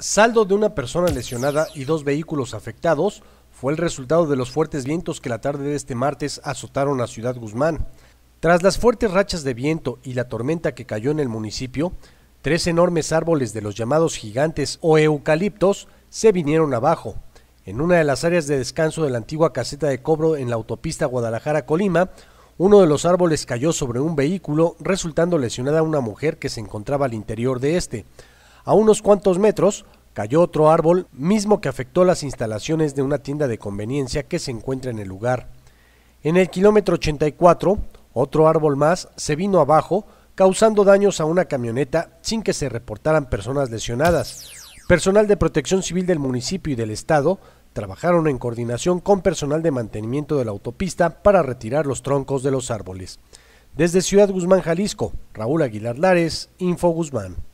Saldo de una persona lesionada y dos vehículos afectados fue el resultado de los fuertes vientos que la tarde de este martes azotaron a Ciudad Guzmán. Tras las fuertes rachas de viento y la tormenta que cayó en el municipio, tres enormes árboles de los llamados gigantes o eucaliptos se vinieron abajo. En una de las áreas de descanso de la antigua caseta de cobro en la autopista Guadalajara-Colima, uno de los árboles cayó sobre un vehículo, resultando lesionada una mujer que se encontraba al interior de este. A unos cuantos metros cayó otro árbol, mismo que afectó las instalaciones de una tienda de conveniencia que se encuentra en el lugar. En el kilómetro 84, otro árbol más se vino abajo, causando daños a una camioneta sin que se reportaran personas lesionadas. Personal de protección civil del municipio y del estado trabajaron en coordinación con personal de mantenimiento de la autopista para retirar los troncos de los árboles. Desde Ciudad Guzmán, Jalisco, Raúl Aguilar Lares, Info Guzmán.